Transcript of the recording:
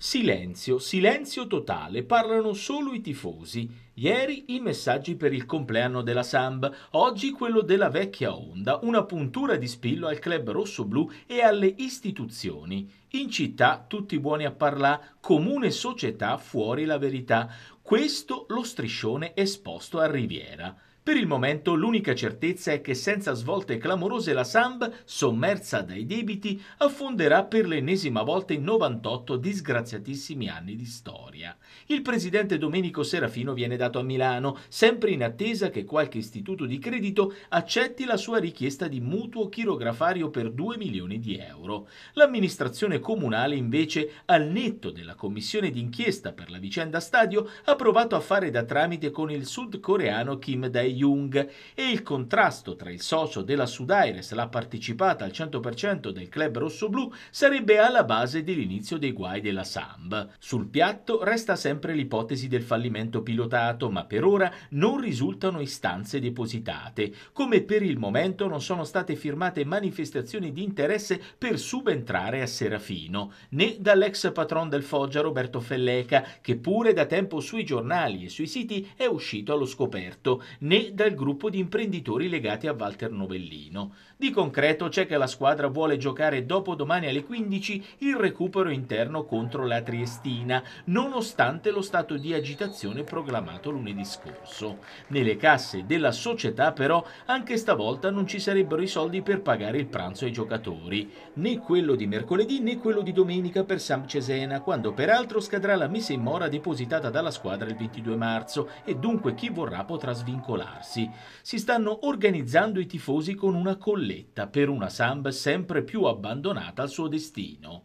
Silenzio, silenzio totale, parlano solo i tifosi. Ieri i messaggi per il compleanno della Samb, oggi quello della vecchia Onda, una puntura di spillo al club rossoblù e alle istituzioni. In città tutti buoni a parlare, comune società fuori la verità. Questo lo striscione esposto a Riviera. Per il momento l'unica certezza è che senza svolte clamorose la Samb, sommersa dai debiti, affonderà per l'ennesima volta in 98 disgraziatissimi anni di storia. Il presidente Domenico Serafino viene dato a Milano, sempre in attesa che qualche istituto di credito accetti la sua richiesta di mutuo chirografario per 2 milioni di euro. L'amministrazione comunale invece, al netto della commissione d'inchiesta per la vicenda stadio, ha provato a fare da tramite con il sudcoreano Kim Dae-jung Jung e il contrasto tra il socio della Sudaires, la partecipata al 100% del club rossoblù, sarebbe alla base dell'inizio dei guai della Samb. Sul piatto resta sempre l'ipotesi del fallimento pilotato, ma per ora non risultano istanze depositate, come per il momento non sono state firmate manifestazioni di interesse per subentrare a Serafino, né dall'ex patron del Foggia Roberto Felleca, che pure da tempo sui giornali e sui siti è uscito allo scoperto, né dal gruppo di imprenditori legati a Walter Novellino. Di concreto c'è che la squadra vuole giocare dopo domani alle 15 il recupero interno contro la Triestina, nonostante lo stato di agitazione proclamato lunedì scorso. Nelle casse della società però anche stavolta non ci sarebbero i soldi per pagare il pranzo ai giocatori, né quello di mercoledì né quello di domenica per San Cesena, quando peraltro scadrà la messa in mora depositata dalla squadra il 22 marzo e dunque chi vorrà potrà svincolare spostarsi. Si stanno organizzando i tifosi con una colletta per una Samb sempre più abbandonata al suo destino.